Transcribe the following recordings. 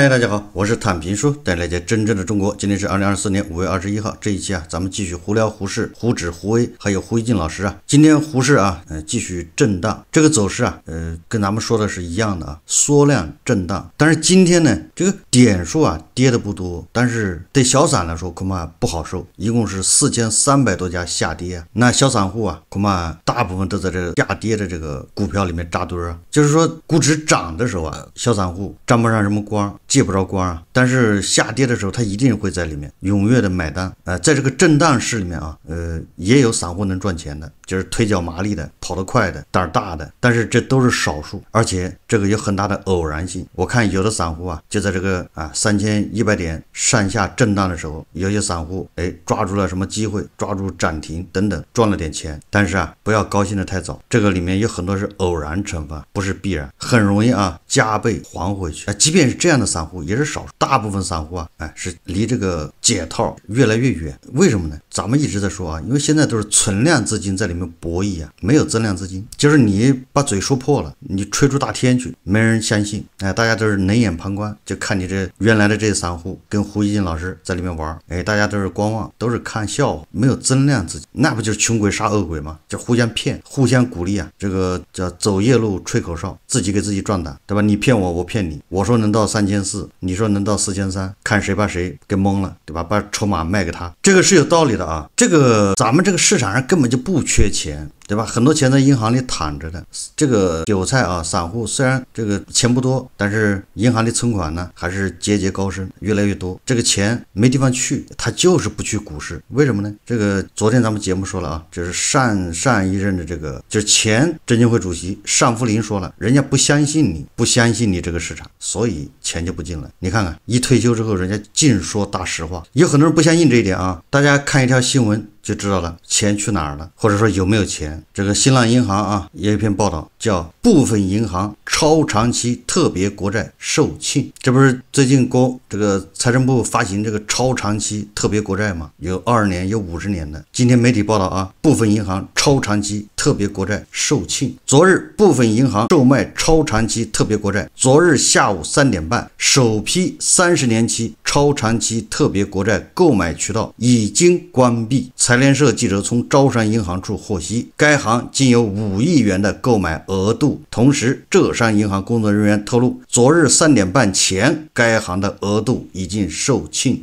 嗨，大家好，我是坦平叔，带来一真正的中国。今天是二零二四年五月二十一号，这一期啊，咱们继续胡聊胡适、胡指、胡威，还有胡一静老师啊。今天胡适啊，呃，继续震荡，这个走势啊，呃，跟咱们说的是一样的啊，缩量震荡。但是今天呢，这个点数啊，跌的不多，但是对小散来说恐怕不好受，一共是四千三百多家下跌，那小散户啊，恐怕大部分都在这个下跌的这个股票里面扎堆儿，就是说股指涨的时候啊，小散户沾不上什么光。借不着光啊，但是下跌的时候，它一定会在里面踊跃的买单。呃，在这个震荡市里面啊，呃，也有散户能赚钱的，就是腿脚麻利的、跑得快的、胆大的，但是这都是少数，而且这个有很大的偶然性。我看有的散户啊，就在这个啊三千一百点上下震荡的时候，有些散户哎抓住了什么机会，抓住涨停等等赚了点钱，但是啊，不要高兴的太早，这个里面有很多是偶然成分，不是必然，很容易啊加倍还回去。啊，即便是这样的散。散户也是少数，大部分散户啊，哎，是离这个解套越来越远。为什么呢？咱们一直在说啊，因为现在都是存量资金在里面博弈啊，没有增量资金。就是你把嘴说破了，你吹出大天去，没人相信。哎，大家都是冷眼旁观，就看你这原来的这些散户跟胡一静老师在里面玩。哎，大家都是观望，都是看笑话，没有增量资金，那不就是穷鬼杀恶鬼吗？就互相骗，互相鼓励啊。这个叫走夜路吹口哨，自己给自己壮胆，对吧？你骗我，我骗你。我说能到三千四，你说能到四千三，看谁把谁给蒙了，对吧？把筹码卖给他，这个是有道理的。啊，这个咱们这个市场上根本就不缺钱。对吧？很多钱在银行里躺着的，这个韭菜啊，散户虽然这个钱不多，但是银行的存款呢还是节节高升，越来越多。这个钱没地方去，他就是不去股市，为什么呢？这个昨天咱们节目说了啊，就是上上一任的这个就是前证监会主席尚福林说了，人家不相信你，不相信你这个市场，所以钱就不进来。你看看，一退休之后，人家净说大实话，有很多人不相信这一点啊。大家看一条新闻。就知道了钱去哪儿了，或者说有没有钱。这个新浪银行啊，有一篇报道叫。部分银行超长期特别国债售罄，这不是最近国这个财政部发行这个超长期特别国债吗？有二十年，有五十年的。今天媒体报道啊，部分银行超长期特别国债售罄。昨日部分银行售卖超长期特别国债。昨日下午三点半，首批三十年期超长期特别国债购买渠道已经关闭。财联社记者从招商银行处获悉，该行仅有五亿元的购买额度。同时，浙商银行工作人员透露，昨日三点半前，该行的额度已经售罄。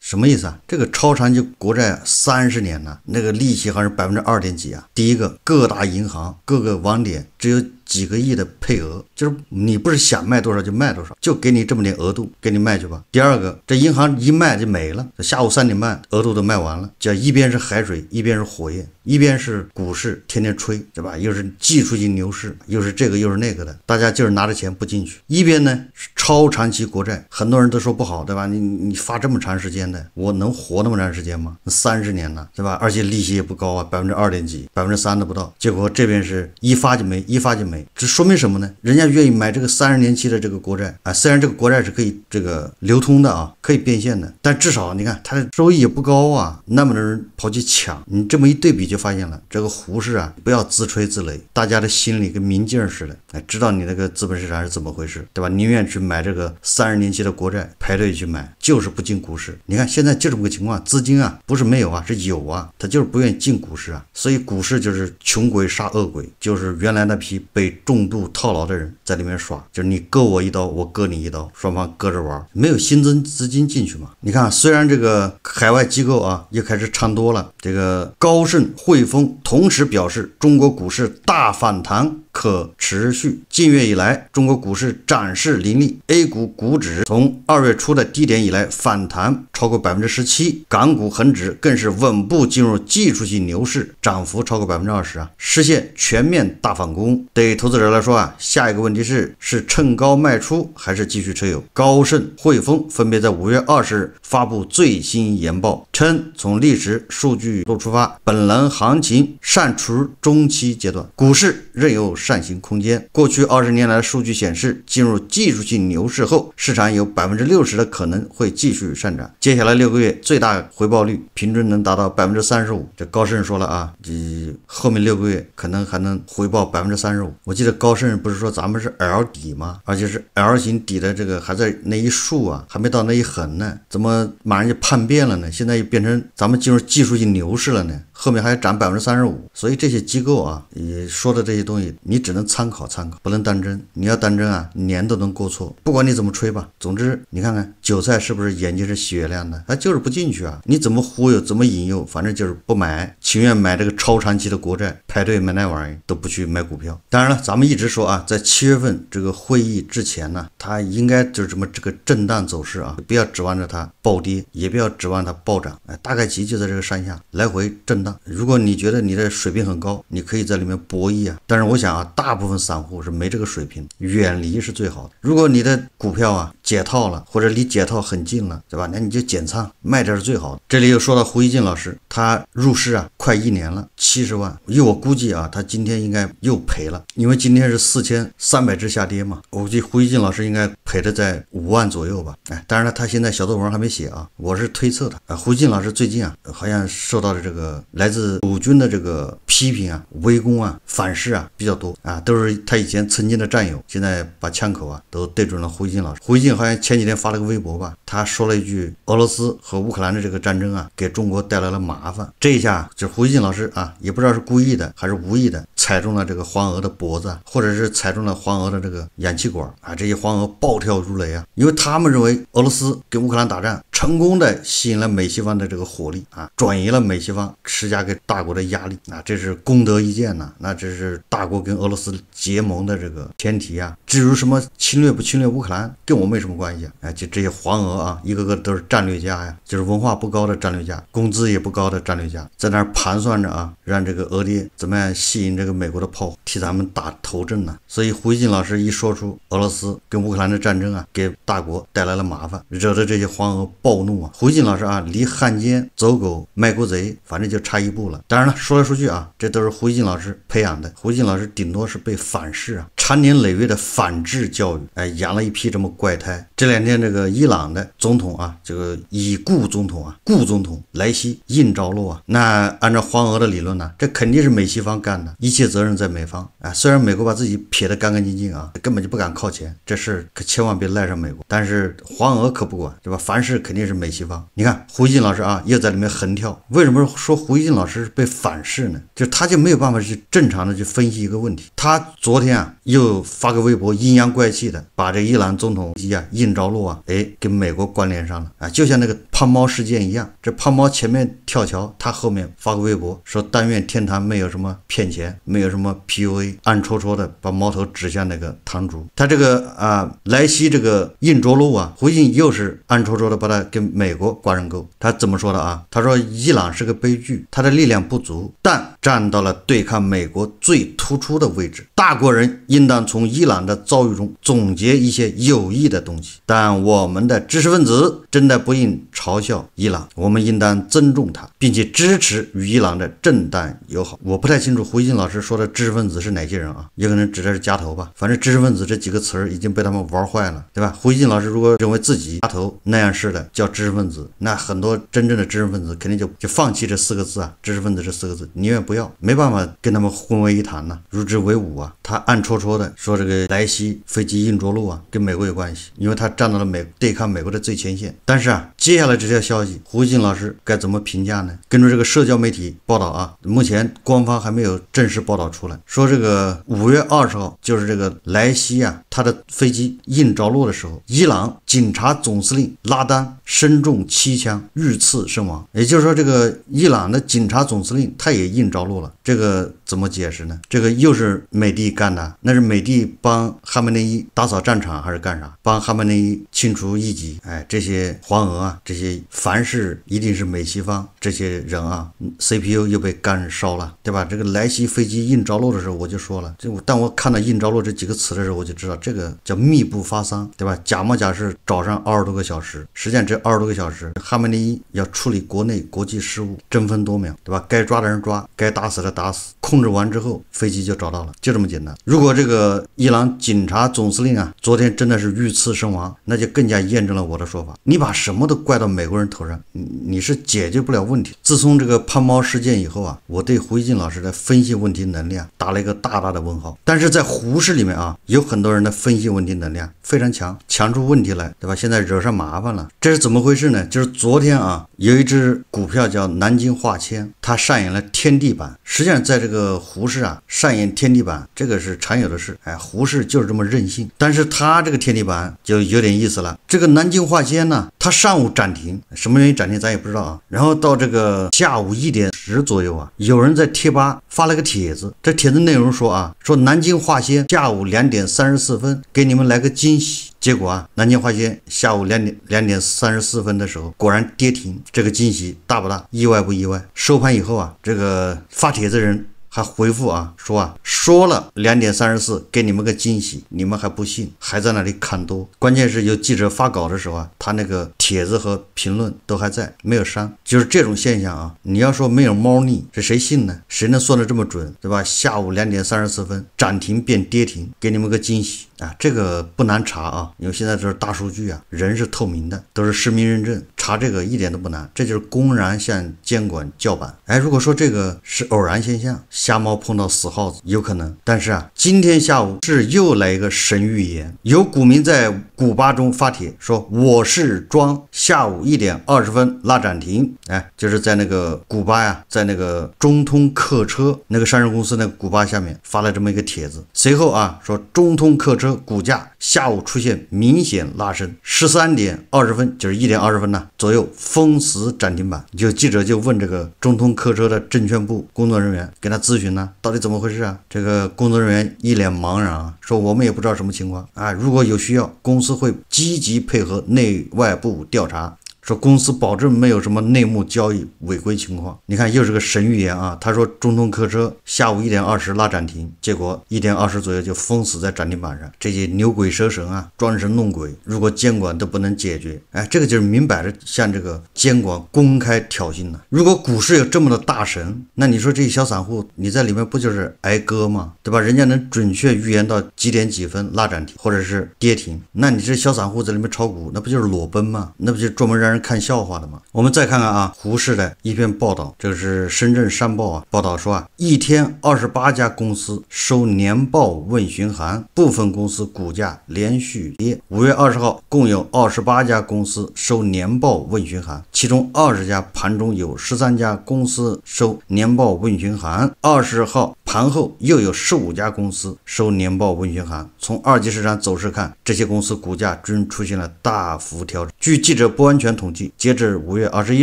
什么意思啊？这个超长期国债三十年呢，那个利息还是百分之二点几啊？第一个，各大银行各个网点只有几个亿的配额，就是你不是想卖多少就卖多少，就给你这么点额度，给你卖去吧。第二个，这银行一卖就没了，下午三点半额度都卖完了，叫一边是海水，一边是火焰。一边是股市天天吹，对吧？又是技术性牛市，又是这个又是那个的，大家就是拿着钱不进去。一边呢是超长期国债，很多人都说不好，对吧？你你发这么长时间的，我能活那么长时间吗？三十年呢，对吧？而且利息也不高啊，百分之二点几，百分之三都不到。结果这边是一发就没，一发就没。这说明什么呢？人家愿意买这个三十年期的这个国债啊，虽然这个国债是可以这个流通的啊，可以变现的，但至少你看它的收益也不高啊，那么多人跑去抢，你这么一对比就。发现了这个胡适啊，不要自吹自擂，大家的心里跟明镜似的，哎，知道你那个资本市场是怎么回事，对吧？宁愿去买这个三十年期的国债，排队去买，就是不进股市。你看现在就这么个情况，资金啊，不是没有啊，是有啊，他就是不愿意进股市啊。所以股市就是穷鬼杀恶鬼，就是原来那批被重度套牢的人在里面耍，就是你割我一刀，我割你一刀，双方割着玩，没有新增资金进去嘛。你看，虽然这个海外机构啊又开始唱多了，这个高盛。汇丰同时表示，中国股市大反弹。可持续近月以来，中国股市涨势凌厉，A 股股指从二月初的低点以来反弹超过百分之十七，港股恒指更是稳步进入技术性牛市，涨幅超过百分之二十啊，实现全面大反攻。对投资者来说啊，下一个问题是是趁高卖出还是继续持有？高盛、汇丰分别在五月二十日发布最新研报称，从历史数据度出发，本轮行情尚处中期阶段，股市仍有。上行空间。过去二十年来的数据显示，进入技术性牛市后，市场有百分之六十的可能会继续上涨。接下来六个月最大回报率平均能达到百分之三十五。这高盛说了啊，你后面六个月可能还能回报百分之三十五。我记得高盛不是说咱们是 L 底吗？而且是 L 型底的这个还在那一竖啊，还没到那一横呢，怎么马上就叛变了呢？现在又变成咱们进入技术性牛市了呢？后面还要涨百分之三十五，所以这些机构啊，你说的这些东西，你只能参考参考，不能当真。你要当真啊，年都能过错。不管你怎么吹吧，总之你看看韭菜是不是眼睛是雪亮的？他就是不进去啊，你怎么忽悠，怎么引诱，反正就是不买，情愿买这个超长期的国债，排队买那玩意都不去买股票。当然了，咱们一直说啊，在七月份这个会议之前呢，它应该就是这么这个震荡走势啊，不要指望着它暴跌，也不要指望它暴涨，哎，大概其就在这个山下来回震荡。如果你觉得你的水平很高，你可以在里面博弈啊。但是我想啊，大部分散户是没这个水平，远离是最好的。如果你的股票啊解套了，或者离解套很近了，对吧？那你就减仓卖掉是最好的。这里又说到胡一进老师，他入市啊快一年了，七十万。以我估计啊，他今天应该又赔了，因为今天是四千三百只下跌嘛。我估计胡一进老师应该赔的在五万左右吧。哎，当然了，他现在小作文还没写啊，我是推测的。啊，胡一进老师最近啊，好像受到了这个。来自鲁军的这个批评啊、围攻啊、反噬啊比较多啊，都是他以前曾经的战友，现在把枪口啊都对准了胡锡进老师。胡锡进好像前几天发了个微博吧，他说了一句：“俄罗斯和乌克兰的这个战争啊，给中国带来了麻烦。”这一下就是胡锡进老师啊，也不知道是故意的还是无意的，踩中了这个黄俄的脖子，或者是踩中了黄俄的这个氧气管啊，这些黄俄暴跳如雷啊，因为他们认为俄罗斯跟乌克兰打仗。成功的吸引了美西方的这个火力啊，转移了美西方施加给大国的压力啊，这是功德一件呢，那这是大国跟俄罗斯。结盟的这个前提啊，至于什么侵略不侵略乌克兰，跟我没什么关系。哎，就这些黄俄啊，一个个都是战略家呀，就是文化不高的战略家，工资也不高的战略家，在那儿盘算着啊，让这个俄爹怎么样吸引这个美国的炮，替咱们打头阵呢。所以胡锦老师一说出俄罗斯跟乌克兰的战争啊，给大国带来了麻烦，惹得这些黄俄暴怒啊。胡锦老师啊，离汉奸走狗卖国贼，反正就差一步了。当然了，说来说去啊，这都是胡锦老师培养的。胡锦老师顶多是被。反噬啊，长年累月的反制教育，哎，养了一批这么怪胎。这两天这个伊朗的总统啊，这个已故总统啊，故总统莱西应着陆啊。那按照黄俄的理论呢，这肯定是美西方干的，一切责任在美方。哎，虽然美国把自己撇得干干净净啊，根本就不敢靠前，这事可千万别赖上美国。但是黄俄可不管，对吧？凡事肯定是美西方。你看胡锡进老师啊，又在里面横跳。为什么说胡锡进老师被反噬呢？就他就没有办法去正常的去分析一个问题，他。昨天啊，又发个微博，阴阳怪气的，把这伊朗总统一啊，印着路啊，哎，跟美国关联上了啊，就像那个。胖猫事件一样，这胖猫前面跳桥，他后面发个微博说：“但愿天堂没有什么骗钱，没有什么 PUA，暗戳戳的把矛头指向那个堂主。”他这个啊，莱西这个硬着陆啊，回应又是暗戳戳的把他跟美国挂上钩。他怎么说的啊？他说：“伊朗是个悲剧，他的力量不足，但站到了对抗美国最突出的位置。大国人应当从伊朗的遭遇中总结一些有益的东西，但我们的知识分子真的不应超。”嘲笑伊朗，我们应当尊重他，并且支持与伊朗的正当友好。我不太清楚胡锡进老师说的知识分子是哪些人啊？也可能指的是夹头吧？反正知识分子这几个词已经被他们玩坏了，对吧？胡锡进老师如果认为自己夹头那样式的叫知识分子，那很多真正的知识分子肯定就就放弃这四个字啊，知识分子这四个字，宁愿不要，没办法跟他们混为一谈呢，如之为伍啊。他暗戳戳的说这个莱西飞机硬着陆啊，跟美国有关系，因为他站到了美对抗美国的最前线。但是啊，接下来。这条消息，胡锡老师该怎么评价呢？根据这个社交媒体报道啊，目前官方还没有正式报道出来。说这个五月二十号，就是这个莱西啊，他的飞机硬着陆的时候，伊朗警察总司令拉丹身中七枪，遇刺身亡。也就是说，这个伊朗的警察总司令他也硬着陆了。这个。怎么解释呢？这个又是美帝干的？那是美帝帮哈梅内伊打扫战场，还是干啥？帮哈梅内伊清除异己？哎，这些黄俄啊，这些凡是一定是美西方这些人啊，CPU 又被干烧了，对吧？这个来袭飞机硬着陆的，时候，我就说了，就当我看到硬着陆这几个词的时候，我就知道这个叫密不发丧，对吧？假模假式找上二十多个小时，实际上这二十多个小时，哈梅内伊要处理国内国际事务，争分夺秒，对吧？该抓的人抓，该打死的打死，控。控制完之后，飞机就找到了，就这么简单。如果这个伊朗警察总司令啊，昨天真的是遇刺身亡，那就更加验证了我的说法。你把什么都怪到美国人头上，你你是解决不了问题。自从这个胖猫事件以后啊，我对胡一静老师的分析问题能力啊，打了一个大大的问号。但是在胡氏里面啊，有很多人的分析问题能力啊非常强，强出问题来，对吧？现在惹上麻烦了，这是怎么回事呢？就是昨天啊，有一只股票叫南京化纤，它上演了天地板。实际上在这个。呃，胡适啊，上演天地板，这个是常有的事。哎，胡适就是这么任性，但是他这个天地板就有点意思了。这个南京化纤呢，它上午涨停，什么原因涨停咱也不知道啊。然后到这个下午一点十左右啊，有人在贴吧发了个帖子，这帖子内容说啊，说南京化纤下午两点三十四分给你们来个惊喜。结果啊，南京化纤下午两点两点三十四分的时候，果然跌停。这个惊喜大不大？意外不意外？收盘以后啊，这个发帖子人。还回复啊，说啊，说了两点三十四，给你们个惊喜，你们还不信，还在那里看多。关键是有记者发稿的时候啊，他那个帖子和评论都还在，没有删，就是这种现象啊。你要说没有猫腻，这谁信呢？谁能算的这么准，对吧？下午两点三十四分，涨停变跌停，给你们个惊喜。啊，这个不难查啊，因为现在这是大数据啊，人是透明的，都是实名认证，查这个一点都不难。这就是公然向监管叫板。哎，如果说这个是偶然现象，瞎猫碰到死耗子有可能，但是啊，今天下午是又来一个神预言，有股民在股吧中发帖说我是庄，下午一点二十分拉涨停。哎，就是在那个股吧呀，在那个中通客车那个上市公司那个股吧下面发了这么一个帖子。随后啊，说中通客车股价下午出现明显拉升，十三点二十分，就是一点二十分呢左右封死涨停板。就记者就问这个中通客车的证券部工作人员，跟他咨询呢，到底怎么回事啊？这个工作人员一脸茫然，啊，说我们也不知道什么情况啊，如果有需要，公司会积极配合内外部调查。说公司保证没有什么内幕交易违规情况，你看又是个神预言啊！他说中通客车下午一点二十拉涨停，结果一点二十左右就封死在涨停板上。这些牛鬼蛇神啊，装神弄鬼，如果监管都不能解决，哎，这个就是明摆着向这个监管公开挑衅了。如果股市有这么多大神，那你说这些小散户你在里面不就是挨割吗？对吧？人家能准确预言到几点几分拉涨停，或者是跌停，那你这小散户在里面炒股，那不就是裸奔吗？那不就专门让人。看笑话的嘛，我们再看看啊，胡适的一篇报道，这个是深圳商报啊，报道说啊，一天二十八家公司收年报问询函，部分公司股价连续跌。五月二十号，共有二十八家公司收年报问询函，其中二十家盘中有十三家公司收年报问询函。二十号。盘后又有十五家公司收年报问询函。从二级市场走势看，这些公司股价均出现了大幅调整。据记者不完全统计，截至五月二十一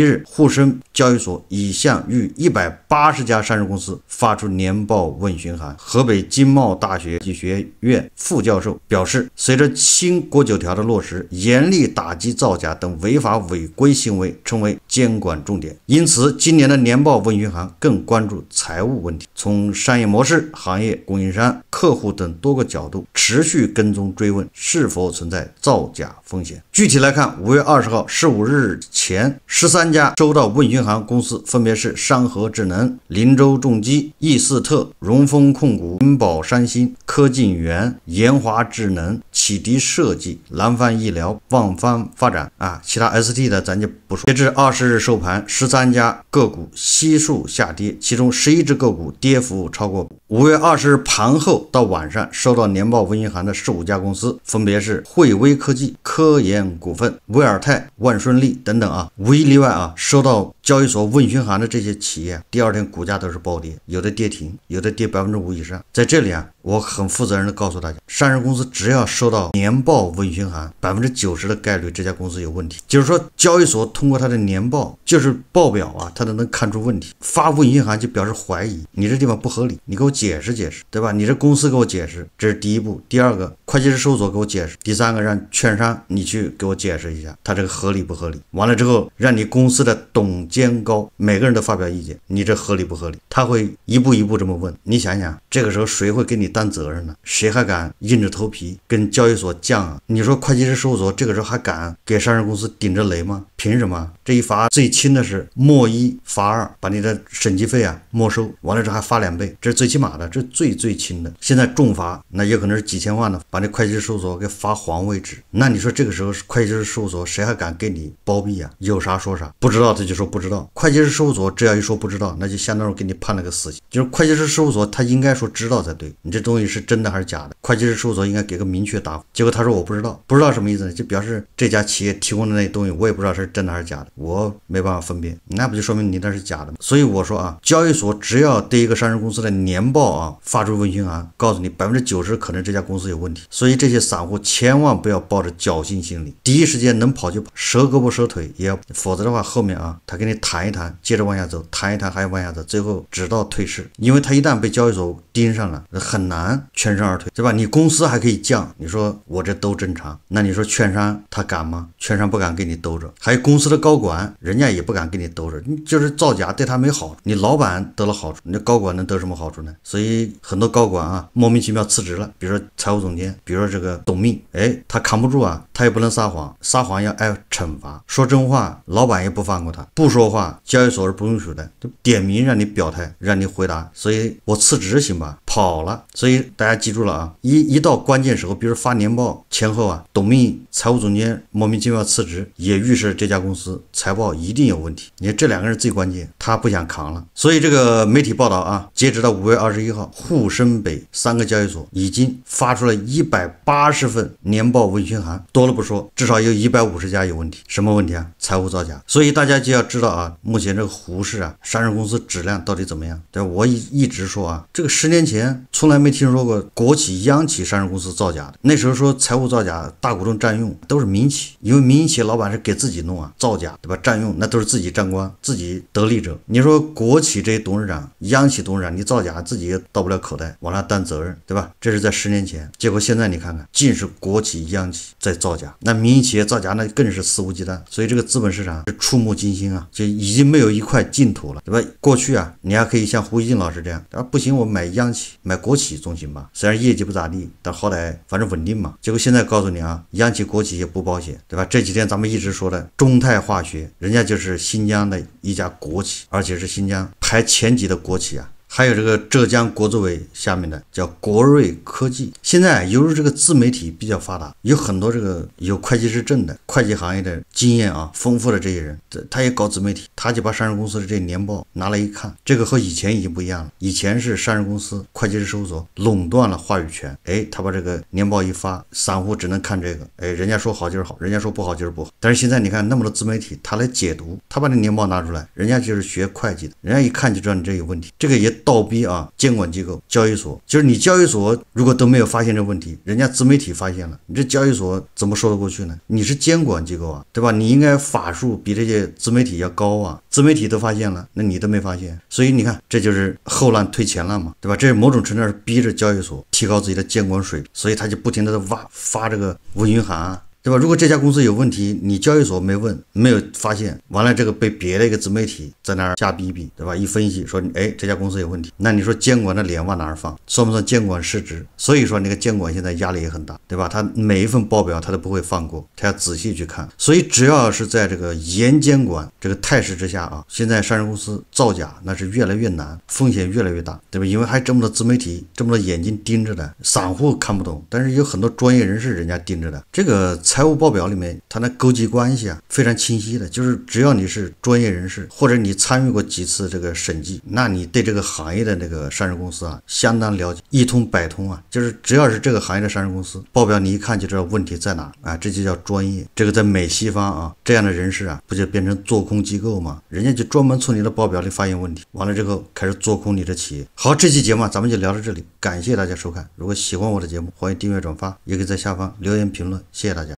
日，沪深交易所已向逾一百八十家上市公司发出年报问询函。河北经贸大学经学院副教授表示，随着新国九条的落实，严厉打击造假等违法违规行为成为监管重点，因此今年的年报问询函更关注财务问题。从上。商业模式、行业、供应商、客户等多个角度持续跟踪追问是否存在造假风险。具体来看，五月二十号十五日前，十三家收到问询函公司分别是山河智能、林州重机、易斯特、荣丰控股、云宝山新、科进源、研华智能、启迪设计、蓝帆医疗、望方发展啊，其他 ST 的咱就不说。截至二十日收盘，十三家个股悉数下跌，其中十一只个股跌幅超。超过五月二十日盘后到晚上收到年报问询函的十五家公司，分别是汇威科技、科研股份、威尔泰、万顺利等等啊，无一例外啊，收到。交易所问询函的这些企业，第二天股价都是暴跌，有的跌停，有的跌百分之五以上。在这里啊，我很负责任的告诉大家，上市公司只要收到年报问询函，百分之九十的概率这家公司有问题。就是说，交易所通过它的年报，就是报表啊，它都能看出问题。发问询函就表示怀疑，你这地方不合理，你给我解释解释，对吧？你这公司给我解释，这是第一步。第二个，会计师事务所给我解释。第三个，让券商你去给我解释一下，他这个合理不合理？完了之后，让你公司的董监高，每个人都发表意见，你这合理不合理？他会一步一步这么问。你想想，这个时候谁会给你担责任呢？谁还敢硬着头皮跟交易所犟啊？你说会计师事务所这个时候还敢给上市公司顶着雷吗？凭什么？这一罚最轻的是没一罚二，把你的审计费啊没收完了之后还罚两倍，这是最起码的，这最最轻的。现在重罚，那有可能是几千万呢，把那会计师事务所给罚黄为止。那你说这个时候会计师事务所谁还敢给你包庇啊？有啥说啥，不知道他就说不知。知道会计师事务所只要一说不知道，那就相当于给你判了个死刑。就是会计师事务所，他应该说知道才对。你这东西是真的还是假的？会计师事务所应该给个明确答复。结果他说我不知道，不知道什么意思呢？就表示这家企业提供的那东西，我也不知道是真的还是假的，我没办法分辨。那不就说明你那是假的吗？所以我说啊，交易所只要对一个上市公司的年报啊发出问询函，告诉你百分之九十可能这家公司有问题。所以这些散户千万不要抱着侥幸心理，第一时间能跑就跑，折胳膊折腿也要，否则的话后面啊，他给你。弹一弹，接着往下走，弹一弹，还要往下走，最后直到退市。因为他一旦被交易所盯上了，很难全身而退，对吧？你公司还可以降，你说我这都正常，那你说券商他敢吗？券商不敢给你兜着，还有公司的高管，人家也不敢给你兜着。你就是造假，对他没好处，你老板得了好处，你高管能得什么好处呢？所以很多高管啊，莫名其妙辞职了，比如说财务总监，比如说这个董秘，哎，他扛不住啊，他也不能撒谎，撒谎要挨惩罚，说真话，老板也不放过他，不说。说话，交易所是不允许的，都点名让你表态，让你回答。所以我辞职行吧。跑了，所以大家记住了啊！一一到关键时候，比如发年报前后啊，董秘、财务总监莫名其妙辞职，也预示这家公司财报一定有问题。你看这两个人最关键，他不想扛了。所以这个媒体报道啊，截止到五月二十一号，沪深北三个交易所已经发出了一百八十份年报问询函，多了不说，至少有一百五十家有问题。什么问题啊？财务造假。所以大家就要知道啊，目前这个沪市啊，上市公司质量到底怎么样？对，我一一直说啊，这个十年前。从来没听说过国企、央企上市公司造假的。那时候说财务造假、大股东占用，都是民企，因为民营企业老板是给自己弄啊，造假对吧？占用那都是自己沾光、自己得利者。你说国企这些董事长、央企董事长，你造假自己也到不了口袋，往那担责任对吧？这是在十年前，结果现在你看看，尽是国企、央企在造假，那民营企业造假那更是肆无忌惮。所以这个资本市场是触目惊心啊，就已经没有一块净土了，对吧？过去啊，你还可以像胡一进老师这样，他说不行，我买央企。买国企总行吧，虽然业绩不咋地，但好歹反正稳定嘛。结果现在告诉你啊，央企国企也不保险，对吧？这几天咱们一直说的中泰化学，人家就是新疆的一家国企，而且是新疆排前几的国企啊。还有这个浙江国资委下面的叫国瑞科技。现在由于这个自媒体比较发达，有很多这个有会计师证的、会计行业的经验啊丰富的这些人，他也搞自媒体，他就把上市公司的这年报拿来一看，这个和以前已经不一样了。以前是上市公司会计师事务所垄断了话语权，哎，他把这个年报一发，散户只能看这个，哎，人家说好就是好，人家说不好就是不好。但是现在你看那么多自媒体，他来解读，他把这年报拿出来，人家就是学会计的，人家一看就知道你这有问题，这个也。倒逼啊，监管机构、交易所，就是你交易所如果都没有发现这问题，人家自媒体发现了，你这交易所怎么说得过去呢？你是监管机构啊，对吧？你应该法术比这些自媒体要高啊，自媒体都发现了，那你都没发现，所以你看这就是后浪推前浪嘛，对吧？这某种程度是逼着交易所提高自己的监管水平，所以他就不停的挖发这个问询函。对吧？如果这家公司有问题，你交易所没问，没有发现，完了这个被别的一个自媒体在那儿瞎逼逼，对吧？一分析说，哎，这家公司有问题，那你说监管的脸往哪儿放？算不算监管失职？所以说，那个监管现在压力也很大，对吧？他每一份报表他都不会放过，他要仔细去看。所以只要是在这个严监管这个态势之下啊，现在上市公司造假那是越来越难，风险越来越大，对吧？因为还这么多自媒体，这么多眼睛盯着的，散户看不懂，但是有很多专业人士人家盯着的这个。财务报表里面，它的勾稽关系啊非常清晰的，就是只要你是专业人士，或者你参与过几次这个审计，那你对这个行业的那个上市公司啊相当了解，一通百通啊，就是只要是这个行业的上市公司，报表你一看就知道问题在哪啊，这就叫专业。这个在美西方啊这样的人士啊，不就变成做空机构吗？人家就专门从你的报表里发现问题，完了之后开始做空你的企业。好，这期节目啊、咱们就聊到这里，感谢大家收看。如果喜欢我的节目，欢迎订阅转发，也可以在下方留言评论，谢谢大家。